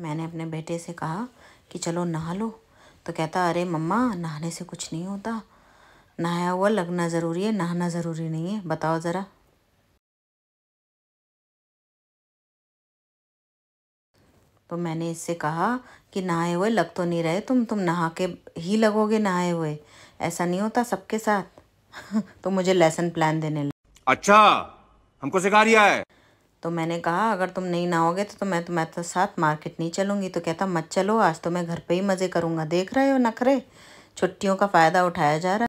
मैंने अपने बेटे से कहा कि चलो नहा लो तो कहता अरे मम्मा नहाने से कुछ नहीं होता नहाया हुआ लगना ज़रूरी है नहाना ज़रूरी नहीं है बताओ ज़रा तो मैंने इससे कहा कि नहाए हुए लग तो नहीं रहे तुम तुम नहा के ही लगोगे नहाए हुए ऐसा नहीं होता सबके साथ तो मुझे लेसन प्लान देने लगे अच्छा हमको सिखा दिया है तो मैंने कहा अगर तुम नहीं नहाओगे तो, तो मैं तुम्हारे साथ मार्केट नहीं चलूँगी तो कहता मत चलो आज तो मैं घर पे ही मज़े करूँगा देख रहे हो नखरे छुट्टियों का फ़ायदा उठाया जा रहा है